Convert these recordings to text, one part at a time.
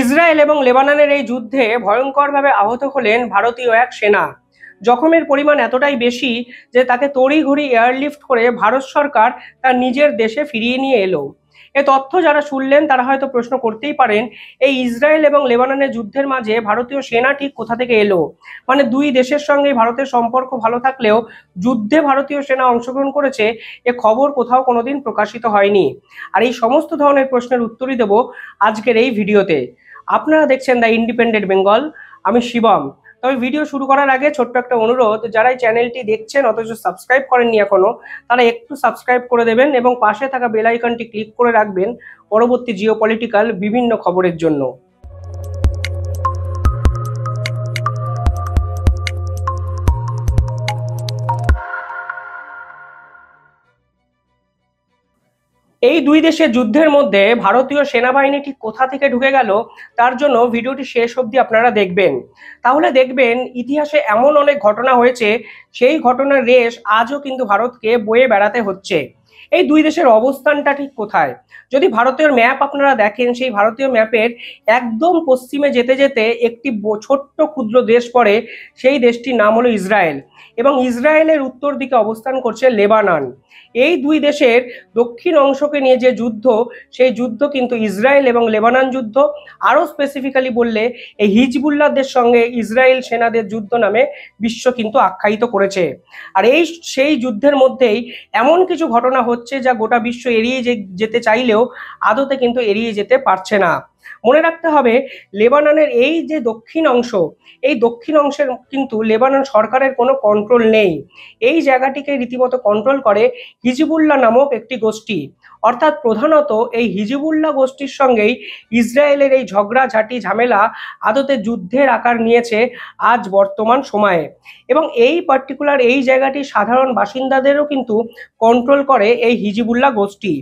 Israel এবং লেবাননের এই যুদ্ধে ভয়ঙ্করভাবে আহত হলেন ভারতীয় এক সেনা জখমের পরিমাণ এতটাই বেশি যে তাকে তড়িঘড়ি এয়ারলিফট করে ভারত সরকার তার নিজের দেশে ফিরিয়ে নিয়ে এলো এ তথ্য যারা শুনলেন তারা হয়তো প্রশ্ন করতেই পারেন এই ইসরায়েল এবং লেবাননের যুদ্ধের মাঝে ভারতীয় সেনা ঠিক কোথা থেকে এলো মানে দুই দেশের সঙ্গে ভারতের সম্পর্ক ভালো থাকলেও যুদ্ধে ভারতীয় সেনা অংশগ্রহণ করেছে এ খবর কোথাও কোনোদিন প্রকাশিত হয়নি আর এই সমস্ত ধরনের প্রশ্নের উত্তরই দেব আজকের এই ভিডিওতে আপনারা দেখছেন দ্য ইন্ডিপেন্ডেন্ট বেঙ্গল আমি শিবম তবে ভিডিও শুরু করার আগে ছোট্ট একটা অনুরোধ যারা এই চ্যানেলটি দেখছেন অথচ সাবস্ক্রাইব করেননি এখনও তারা একটু সাবস্ক্রাইব করে দেবেন এবং পাশে থাকা বেল ক্লিক করে রাখবেন পরবর্তী জিও পলিটিক্যাল বিভিন্ন খবরের জন্য এই দুই দেশের যুদ্ধের মধ্যে ভারতীয় সেনাবাহিনীটি কোথা থেকে ঢুকে গেল তার জন্য ভিডিওটি শেষ অবধি আপনারা দেখবেন তাহলে দেখবেন ইতিহাসে এমন অনেক ঘটনা হয়েছে সেই ঘটনার রেশ আজও কিন্তু ভারতকে বয়ে বেড়াতে হচ্ছে এই দুই দেশের অবস্থানটা ঠিক কোথায় যদি ভারতীয় ম্যাপ আপনারা দেখেন সেই ভারতীয় ম্যাপের একদম পশ্চিমে যেতে যেতে একটি ছোট্ট ক্ষুদ্র দেশ পড়ে সেই দেশটির নাম হলো ইসরায়েল এবং ইসরায়েলের উত্তর দিকে অবস্থান করছে লেবানান এই দুই দেশের দক্ষিণ অংশকে নিয়ে যে যুদ্ধ সেই যুদ্ধ কিন্তু ইসরায়েল এবং লেবানান যুদ্ধ আরও স্পেসিফিক্যালি বললে এই হিজবুল্লাদের সঙ্গে ইসরায়েল সেনাদের যুদ্ধ নামে বিশ্ব কিন্তু আখ্যায়িত করেছে আর এই সেই যুদ্ধের মধ্যেই এমন কিছু ঘটনা হচ্ছে যা গোটা বিশ্ব এড়িয়ে যেতে চাইলেও আদতে কিন্তু এড়িয়ে যেতে পারছে না মনে রাখতে হবে লেবাননের এই যে দক্ষিণ অংশ এই দক্ষিণ অংশের কিন্তু লেবানন সরকারের কোনো কন্ট্রোল নেই এই জায়গাটিকে রীতিমতো কন্ট্রোল করে হিজিবুল্লাহ নামক একটি গোষ্ঠী অর্থাৎ প্রধানত এই হিজিবুল্লাহ গোষ্ঠীর সঙ্গেই ইসরায়েলের এই ঝগড়াঝাটি ঝামেলা আদতে যুদ্ধের আকার নিয়েছে আজ বর্তমান সময়ে এবং এই পার্টিকুলার এই জায়গাটি সাধারণ বাসিন্দাদেরও কিন্তু কন্ট্রোল করে এই হিজিবুল্লাহ গোষ্ঠী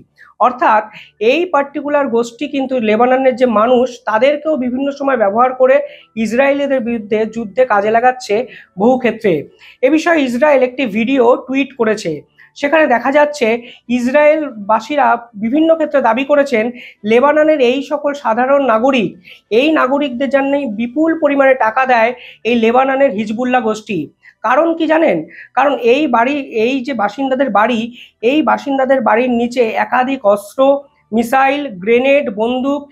অর্থাৎ এই পার্টিকুলার গোষ্ঠী কিন্তু লেবাননের যে মানুষ তাদেরকেও বিভিন্ন সময় ব্যবহার করে ইসরায়েলিদের বিরুদ্ধে যুদ্ধে কাজে লাগাচ্ছে বহু ক্ষেত্রে এ বিষয়ে ইসরায়েল একটি ভিডিও টুইট করেছে সেখানে দেখা যাচ্ছে ইসরায়েলবাসীরা বিভিন্ন ক্ষেত্রে দাবি করেছেন লেবাননের এই সকল সাধারণ নাগরিক এই নাগরিকদের জন্যই বিপুল পরিমাণে টাকা দেয় এই লেবাননের হিজবুল্লাহ গোষ্ঠী কারণ কি জানেন কারণ এই বাড়ি এই যে বাসিন্দাদের বাড়ি এই বাসিন্দাদের বাড়ির নিচে একাধিক অস্ত্র মিসাইল গ্রেনেড বন্দুক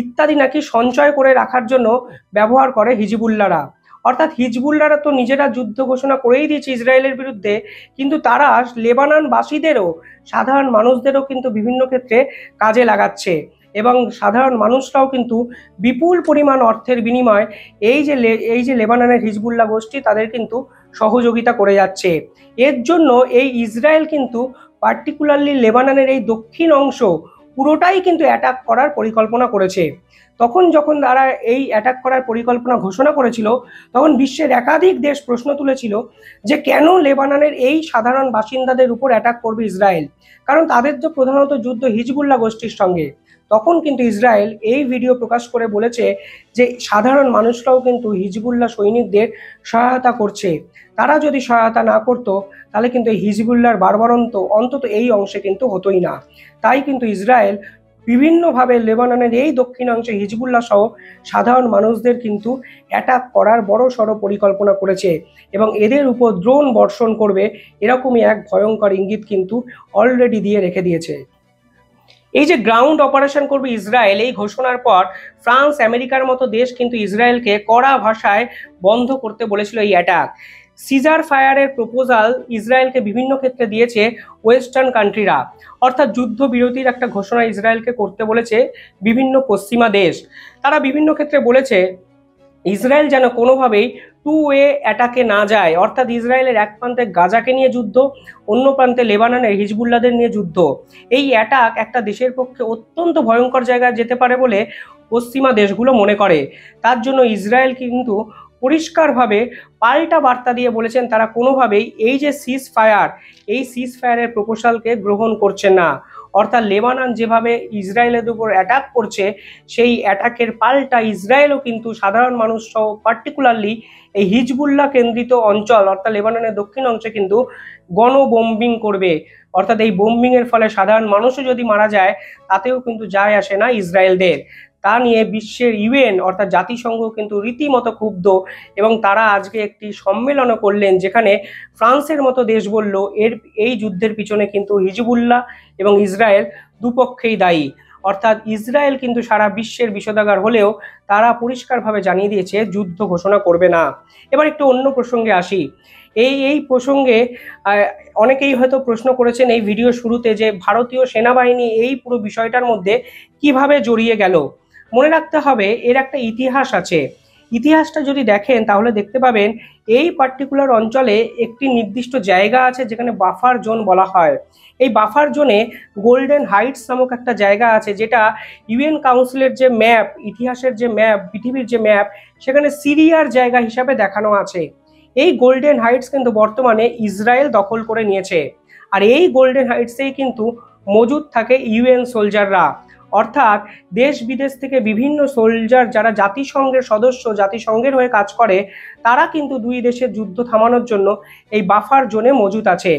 ইত্যাদি নাকি সঞ্চয় করে রাখার জন্য ব্যবহার করে হিজিবুল্লারা অর্থাৎ হিজবুল্লারা তো নিজেরা যুদ্ধ ঘোষণা করেই দিয়েছে ইসরায়েলের বিরুদ্ধে কিন্তু তারা লেবাননবাসীদেরও সাধারণ মানুষদেরও কিন্তু বিভিন্ন ক্ষেত্রে কাজে লাগাচ্ছে এবং সাধারণ মানুষরাও কিন্তু বিপুল পরিমাণ অর্থের বিনিময় এই যে এই যে লেবাননের হিজবুল্লাহ গোষ্ঠী তাদের কিন্তু সহযোগিতা করে যাচ্ছে এর জন্য এই ইসরায়েল কিন্তু পার্টিকুলারলি লেবাননের এই দক্ষিণ অংশ পুরোটাই কিন্তু অ্যাটাক করার পরিকল্পনা করেছে তখন যখন তারা এই অ্যাটাক করার পরিকল্পনা ঘোষণা করেছিল তখন বিশ্বের একাধিক দেশ প্রশ্ন তুলেছিল যে কেন লেবাননের এই সাধারণ বাসিন্দাদের উপর অ্যাটাক করবে ইসরায়েল কারণ তাদের তো প্রধানত যুদ্ধ হিজবুল্লাহ গোষ্ঠীর সঙ্গে তখন কিন্তু ইসরায়েল এই ভিডিও প্রকাশ করে বলেছে যে সাধারণ মানুষরাও কিন্তু হিজবুল্লাহ সৈনিকদের সহায়তা করছে তারা যদি সহায়তা না করত তাহলে কিন্তু এই হিজবুল্লার বারবারন্ত অন্তত এই অংশে কিন্তু হতোই না তাই কিন্তু ইসরায়েল বিভিন্নভাবে লেবাননের এই দক্ষিণাংশে হিজবুল্লাহ সহ সাধারণ মানুষদের কিন্তু অ্যাটাক করার বড় সড় পরিকল্পনা করেছে এবং এদের উপর দ্রোণ বর্ষণ করবে এরকমই এক ভয়ঙ্কর ইঙ্গিত কিন্তু অলরেডি দিয়ে রেখে দিয়েছে এই যে গ্রাউন্ড অপারেশন করবে ইসরায়েল এই ঘোষণার পর ফ্রান্স আমেরিকার মতো দেশ কিন্তু ইসরায়েলকে কড়া ভাষায় বন্ধ করতে বলেছিল এই অ্যাটাক সিজার ফায়ারের প্রপোজাল ইসরায়েলকে বিভিন্ন ক্ষেত্রে দিয়েছে ওয়েস্টার্ন কান্ট্রিরা অর্থাৎ যুদ্ধবিরতির একটা ঘোষণা ইসরায়েলকে করতে বলেছে বিভিন্ন পশ্চিমা দেশ তারা বিভিন্ন ক্ষেত্রে বলেছে ইসরায়েল যেন কোনোভাবেই টু ওয়ে অ্যাটাকে না যায় অর্থাৎ ইসরায়েলের এক প্রান্তে গাজাকে নিয়ে যুদ্ধ অন্য প্রান্তে লেবাননের হিজবুল্লাদের নিয়ে যুদ্ধ এই অ্যাটাক একটা দেশের পক্ষে অত্যন্ত ভয়ঙ্কর জায়গায় যেতে পারে বলে পশ্চিমা দেশগুলো মনে করে তার জন্য ইসরায়েল কিন্তু পরিষ্কারভাবে পাল্টা বার্তা দিয়ে বলেছেন তারা কোনোভাবেই এই যে সিজ ফায়ার এই সিজ ফায়ারের প্রপোজালকে গ্রহণ করছে না অর্থাৎ লেবানন যেভাবে ইসরায়েলের উপর অ্যাটাক করছে সেই অ্যাটাকের পাল্টা ইসরায়েলও কিন্তু সাধারণ মানুষ সহ পার্টিকুলারলি এই হিজবুল্লাহ কেন্দ্রিত অঞ্চল অর্থাৎ লেবাননের দক্ষিণ অংশে কিন্তু গণবোম্বিং করবে অর্থাৎ এই বোম্বিংয়ের ফলে সাধারণ মানুষও যদি মারা যায় তাতেও কিন্তু যায় আসে না ইসরায়েলদের তা নিয়ে বিশ্বের ইউএন অর্থাৎ জাতিসংঘ কিন্তু রীতিমতো ক্ষুব্ধ এবং তারা আজকে একটি সম্মেলনও করলেন যেখানে ফ্রান্সের মতো দেশ বলল এর এই যুদ্ধের পিছনে কিন্তু হিজবুল্লাহ এবং ইসরায়েল দুপক্ষেই দায়ী অর্থাৎ ইসরায়েল কিন্তু সারা বিশ্বের বিষোদাগার হলেও তারা পরিষ্কারভাবে জানিয়ে দিয়েছে যুদ্ধ ঘোষণা করবে না এবার একটু অন্য প্রসঙ্গে আসি এই এই প্রসঙ্গে অনেকেই হয়তো প্রশ্ন করেছেন এই ভিডিও শুরুতে যে ভারতীয় সেনাবাহিনী এই পুরো বিষয়টার মধ্যে কিভাবে জড়িয়ে গেল মনে রাখতে হবে এর একটা ইতিহাস আছে ইতিহাসটা যদি দেখেন তাহলে দেখতে পাবেন এই পার্টিকুলার অঞ্চলে একটি নির্দিষ্ট জায়গা আছে যেখানে বাফার জোন বলা হয় এই বাফার জোনে গোল্ডেন হাইটস নামক একটা জায়গা আছে যেটা ইউএন কাউন্সিলের যে ম্যাপ ইতিহাসের যে ম্যাপ পৃথিবীর যে ম্যাপ সেখানে সিরিয়ার জায়গা হিসাবে দেখানো আছে এই গোল্ডেন হাইটস কিন্তু বর্তমানে ইসরায়েল দখল করে নিয়েছে আর এই গোল্ডেন হাইটসেই কিন্তু মজুদ থাকে ইউএন সোলজাররা অর্থাৎ দেশ বিদেশ থেকে বিভিন্ন সোলজার যারা জাতিসংঘের সদস্য জাতিসংঘের হয়ে কাজ করে তারা কিন্তু দুই দেশের যুদ্ধ থামানোর জন্য এই বাফার জোনে মজুত আছে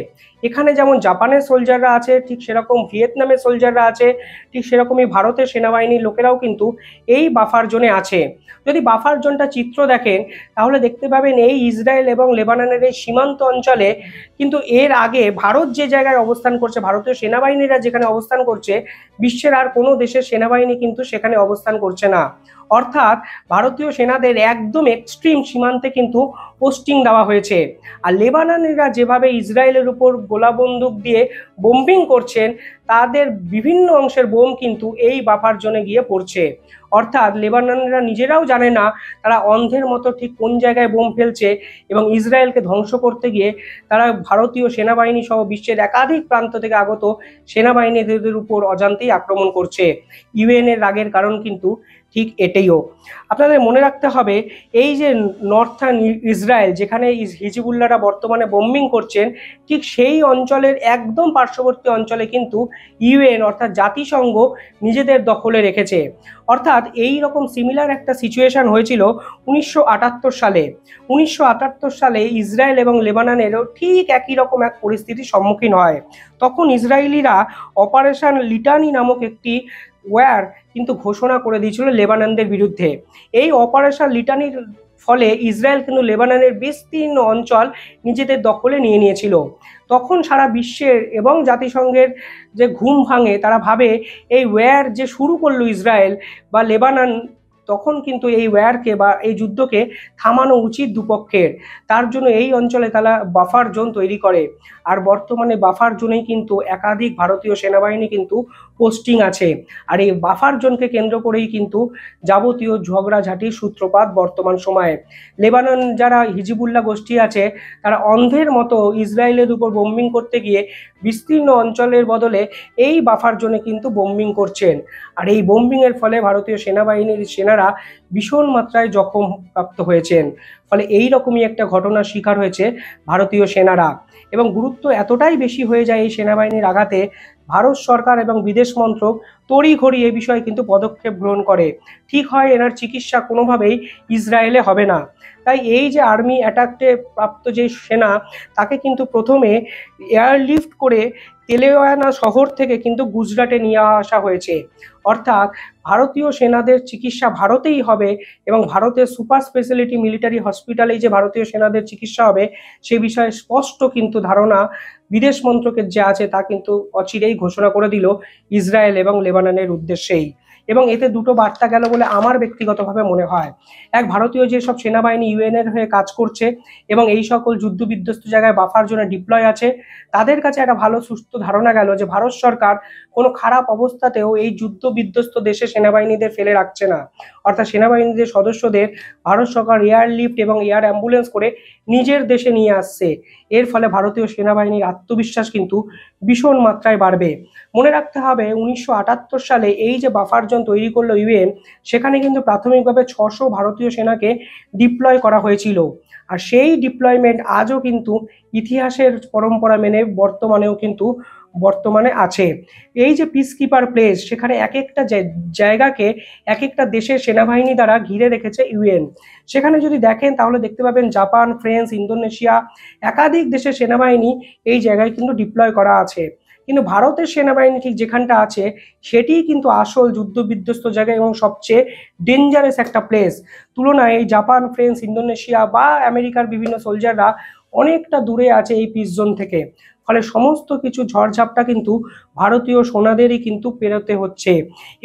এখানে যেমন জাপানের সোলজাররা আছে ঠিক সেরকম ভিয়েতনামের সোলজাররা আছে ঠিক সেরকমই ভারতের সেনাবাহিনীর লোকেরাও কিন্তু এই বাফার জোনে আছে যদি বাফার জোনটা চিত্র দেখেন তাহলে দেখতে পাবেন এই ইসরায়েল এবং লেবাননের এই সীমান্ত অঞ্চলে কিন্তু এর আগে ভারত যে জায়গায় অবস্থান করছে ভারতীয় সেনাবাহিনীরা যেখানে অবস্থান করছে বিশ্বের আর কোনো দেশের সেনাবাহিনী কিন্তু সেখানে অবস্থান করছে না অর্থাৎ ভারতীয় সেনাদের একদম এক্সট্রিম সীমান্তে কিন্তু পোস্টিং দেওয়া হয়েছে আর লেবাননিরা যেভাবে ইসরায়েলের উপর গোলাবন্দুক দিয়ে বোম্বিং করছেন তাদের বিভিন্ন অংশের বোম কিন্তু এই বাফার জোনে গিয়ে পড়ছে অর্থাৎ লেবাননিরা নিজেরাও জানে না তারা অন্ধের মতো ঠিক কোন জায়গায় বোম ফেলছে এবং ইসরায়েলকে ধ্বংস করতে গিয়ে তারা ভারতীয় সেনাবাহিনী সহ বিশ্বের একাধিক প্রান্ত থেকে আগত সেনাবাহিনীদের উপর অজান্তেই আক্রমণ করছে ইউএনের রাগের কারণ কিন্তু ঠিক এটাইও আপনাদের মনে রাখতে হবে এই যে নর্থার্ন ইসরায়েল যেখানে হিজিবুল্লাহরা বর্তমানে বোম্বিং করছেন ঠিক সেই অঞ্চলের একদম পার্শ্ববর্তী অঞ্চলে কিন্তু ইউএন অর্থাৎ জাতিসংঘ নিজেদের দখলে রেখেছে অর্থাৎ এই রকম সিমিলার একটা সিচুয়েশান হয়েছিল উনিশশো সালে উনিশশো সালে ইসরায়েল এবং লেবাননেরও ঠিক একই রকম এক পরিস্থিতির সম্মুখীন হয় তখন ইসরায়েলিরা অপারেশন লিটানি নামক একটি ওয়ার কিন্তু ঘোষণা করে দিয়েছিল লেবাননদের বিরুদ্ধে এই অপারেশন লিটানির ফলে ইসরায়েল কিন্তু লেবাননের বিস্তীর্ণ অঞ্চল নিজেদের দখলে নিয়ে নিয়েছিল তখন সারা বিশ্বের এবং জাতিসংঘের যে ঘুম ভাঙে তারা ভাবে এই ওয়ার যে শুরু করলো ইসরায়েল বা লেবানন তখন কিন্তু এই ওয়্যারকে বা এই যুদ্ধকে থামানো উচিত দুপক্ষের তার জন্য এই অঞ্চলে তারা বাফার জোন তৈরি করে আর বর্তমানে বাফার জোনেই কিন্তু একাধিক ভারতীয় সেনাবাহিনী কিন্তু পোস্টিং আছে আর এই বাফার জোনকে কেন্দ্র করেই কিন্তু যাবতীয় ঝগড়াঝাটির সূত্রপাত বর্তমান সময়ে লেবানন যারা হিজিবুল্লাহ গোষ্ঠী আছে তারা অন্ধের মতো ইসরায়েলের উপর বোম্বিং করতে গিয়ে বিস্তীর্ণ অঞ্চলের বদলে এই বাফার জোনে কিন্তু বোম্বিং করছেন আর এই বোম্বিংয়ের ফলে ভারতীয় সেনাবাহিনীর সেনারা ভীষণ মাত্রায় জখম প্রাপ্ত হয়েছেন ফলে এই রকমই একটা ঘটনার শিকার হয়েছে ভারতীয় সেনারা এবং গুরুত্ব এতটাই বেশি হয়ে যায় এই সেনাবাহিনীর আঘাতে ভারত সরকার এবং বিদেশ মন্ত্রক তড়িঘড়ি এ বিষয়ে কিন্তু পদক্ষেপ গ্রহণ করে ঠিক হয় এনার চিকিৎসা কোনোভাবেই ইসরায়েলে হবে না তাই এই যে আর্মি অ্যাটাকটে প্রাপ্ত যে সেনা তাকে কিন্তু প্রথমে এয়ারলিফট করে তেলেওয়ানা শহর থেকে কিন্তু গুজরাটে নিয়ে আসা হয়েছে অর্থাৎ ভারতীয় সেনাদের চিকিৎসা ভারতেই হবে এবং ভারতের সুপার স্পেশালিটি মিলিটারি হসপিটালেই যে ভারতীয় সেনাদের চিকিৎসা হবে সে বিষয়ে স্পষ্ট কিন্তু ধারণা বিদেশ মন্ত্রকের যে আছে তা কিন্তু অচিরেই ঘোষণা করে দিল ইসরায়েল এবং লেবাননের উদ্দেশ্যেই এবং এতে দুটো বার্তা গেল বলে আমার ব্যক্তিগতভাবে মনে হয় এক ভারতীয় যেসব সেনাবাহিনী ইউএনএর হয়ে কাজ করছে এবং এই সকল যুদ্ধ বিধ্বস্ত জায়গায় বাফার জন্য ডিপ্লয় আছে তাদের কাছে একটা ভালো সুস্থ ধারণা গেল যে ভারত সরকার কোনো খারাপ অবস্থাতেও এই যুদ্ধ বিধ্বস্ত দেশে সেনাবাহিনীদের ফেলে রাখছে না অর্থাৎ সেনাবাহিনীদের সদস্যদের ভারত সরকার এয়ারলিফট এবং এয়ার অ্যাম্বুলেন্স করে নিজের দেশে নিয়ে আসছে এর ফলে ভারতীয় সেনাবাহিনীর আত্মবিশ্বাস কিন্তু ভীষণ মাত্রায় বাড়বে মনে রাখতে হবে উনিশশো সালে এই যে বাফারজন ব্যাটালিয়ন তৈরি করলো ইউএন সেখানে কিন্তু প্রাথমিকভাবে ছশো ভারতীয় সেনাকে ডিপ্লয় করা হয়েছিল আর সেই ডিপ্লয়মেন্ট আজও কিন্তু ইতিহাসের পরম্পরা মেনে বর্তমানেও কিন্তু বর্তমানে আছে এই যে পিস কিপার প্লেস সেখানে এক একটা জায়গাকে এক একটা দেশের সেনাবাহিনী দ্বারা ঘিরে রেখেছে ইউএন সেখানে যদি দেখেন তাহলে দেখতে পাবেন জাপান ফ্রেন্স ইন্দোনেশিয়া একাধিক দেশের সেনাবাহিনী এই জায়গায় কিন্তু ডিপ্লয় করা আছে কিন্তু ভারতের সেনাবাহিনী ঠিক যেখানটা আছে সেটি কিন্তু আসল যুদ্ধ বিধ্বস্ত জায়গা এবং সবচেয়ে ডেঞ্জারাস একটা প্লেস তুলনায় এই জাপান ফ্রেন্স ইন্দোনেশিয়া বা আমেরিকার বিভিন্ন সোলজাররা অনেকটা দূরে আছে এই পিস জোন থেকে ফলে সমস্ত কিছু ঝড়ঝাপটা কিন্তু ভারতীয় সোনাদেরই কিন্তু পেরোতে হচ্ছে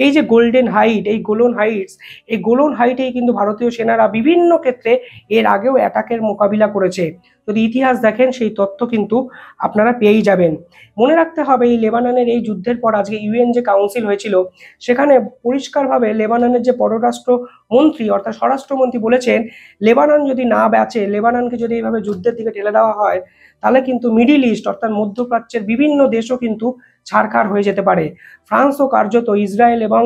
এই যে গোল্ডেন হাইট এই গোলন হাইটস এই গোলন হাইটেই কিন্তু ভারতীয় সেনারা বিভিন্ন ক্ষেত্রে এর আগেও অ্যাটাকের মোকাবিলা করেছে যদি ইতিহাস দেখেন সেই তথ্য কিন্তু আপনারা পেয়েই যাবেন মনে রাখতে হবে এই লেবাননের এই যুদ্ধের পর আজকে ইউএন যে কাউন্সিল হয়েছিল সেখানে পরিষ্কারভাবে লেবাননের যে পররাষ্ট্র মন্ত্রী অর্থাৎ স্বরাষ্ট্রমন্ত্রী বলেছেন লেবানন যদি না বেঁচে লেবাননকে যদি এইভাবে যুদ্ধের দিকে ঠেলে দেওয়া হয় তাহলে কিন্তু মিডিল ইস্ট অর্থাৎ মধ্যপ্রাচ্যের বিভিন্ন দেশও কিন্তু ছাড়খাড় হয়ে যেতে পারে ফ্রান্সও কার্যত ইসরায়েল এবং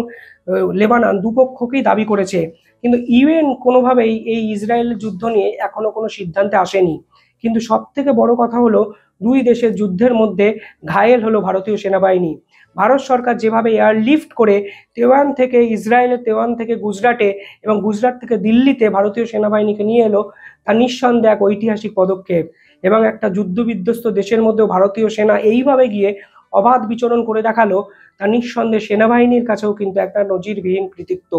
লেবানান দুপক্ষকেই দাবি করেছে কিন্তু ইউএন কোনোভাবেই এই ইসরায়েল যুদ্ধ নিয়ে এখনও কোনো সিদ্ধান্তে আসেনি কিন্তু সবথেকে বড় কথা হলো দুই দেশের যুদ্ধের মধ্যে ঘায়েল হলো ভারতীয় সেনাবাহিনী ভারত সরকার যেভাবে এয়ারলিফট করে তেওয়ান থেকে ইসরায়েলে তেওয়ান থেকে গুজরাটে এবং গুজরাট থেকে দিল্লিতে ভারতীয় সেনাবাহিনীকে নিয়ে এলো তা নিঃসন্দেহ এক ঐতিহাসিক পদক্ষেপ এবং একটা যুদ্ধবিধ্বস্ত দেশের মধ্যেও ভারতীয় সেনা এইভাবে গিয়ে অবাধ বিচরণ করে দেখালো তা নিঃসন্দেহে সেনাবাহিনীর কাছেও কিন্তু একটা নজিরবিহীন কৃতিত্ব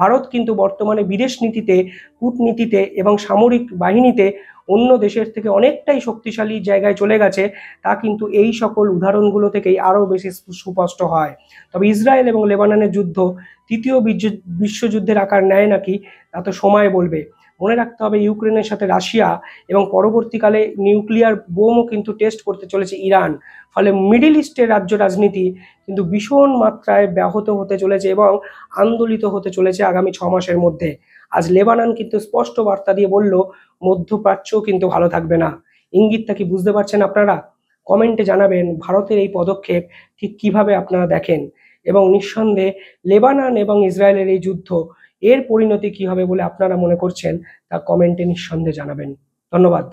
ভারত কিন্তু বর্তমানে বিদেশ নীতিতে কূটনীতিতে এবং সামরিক বাহিনীতে অন্য দেশের থেকে অনেকটাই শক্তিশালী জায়গায় চলে গেছে তা কিন্তু এই সকল উদাহরণগুলো থেকেই আরও বেশি সুস্পষ্ট হয় তবে ইসরায়েল এবং লেবাননের যুদ্ধ তৃতীয় বিশ্বযুদ্ধের আকার নেয় নাকি তা তো সময় বলবে মনে রাখতে হবে ইউক্রেনের সাথে রাশিয়া এবং পরবর্তীকালে নিউক্লিয়ার বোমও কিন্তু টেস্ট করতে চলেছে ইরান ফলে মিডিল ইস্টের রাজ্য রাজনীতি কিন্তু ভীষণ মাত্রায় ব্যাহত হতে চলেছে এবং আন্দোলিত হতে চলেছে আগামী ছ মাসের মধ্যে আজ লেবানন কিন্তু স্পষ্ট বার্তা দিয়ে বলল মধ্যপ্রাচ্যও কিন্তু ভালো থাকবে না ইঙ্গিতটা কি বুঝতে পারছেন আপনারা কমেন্টে জানাবেন ভারতের এই পদক্ষেপ ঠিক কিভাবে আপনারা দেখেন এবং নিঃসন্দেহে লেবানন এবং ইসরায়েলের এই যুদ্ধ এর পরিণতি কি হবে বলে আপনারা মনে করছেন তা কমেন্টে নিঃসন্দেহে জানাবেন ধন্যবাদ